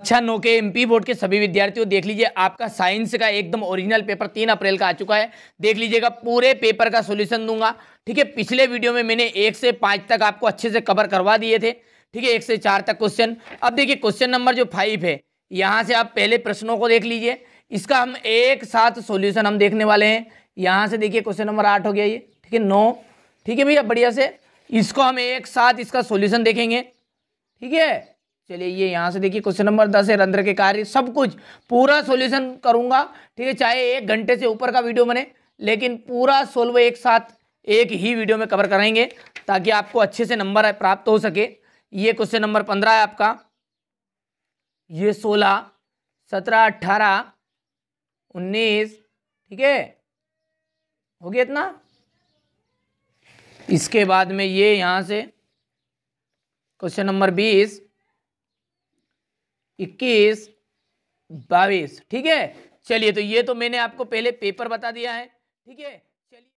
अच्छा नौ के M board के सभी विद्यार्थियों देख लीजिए आपका साइंस का एकदम ओरिजिनल पेपर तीन अप्रैल का आ चुका है देख लीजिएगा पूरे पेपर का सोल्यूशन दूंगा ठीक है पिछले वीडियो में मैंने एक से पाँच तक आपको अच्छे से कवर करवा दिए थे ठीक है एक से चार तक क्वेश्चन अब देखिए क्वेश्चन नंबर जो फाइव है यहाँ से आप पहले प्रश्नों को देख लीजिए इसका हम एक साथ सोल्यूशन हम देखने वाले हैं यहाँ से देखिए क्वेश्चन नंबर आठ हो गया ये ठीक है नौ ठीक है भैया बढ़िया से इसको हम एक साथ इसका सोल्यूशन देखेंगे ठीक है चलिए ये यहाँ से देखिए क्वेश्चन नंबर दस है रंध्र के कार्य सब कुछ पूरा सॉल्यूशन करूँगा ठीक है चाहे एक घंटे से ऊपर का वीडियो बने लेकिन पूरा सोल्व एक साथ एक ही वीडियो में कवर कराएंगे ताकि आपको अच्छे से नंबर प्राप्त हो सके ये क्वेश्चन नंबर पंद्रह है आपका ये सोलह सत्रह अट्ठारह उन्नीस ठीक है हो गया इतना इसके बाद में ये यहाँ से क्वेश्चन नंबर बीस इक्कीस बाईस ठीक है चलिए तो ये तो मैंने आपको पहले पेपर बता दिया है ठीक है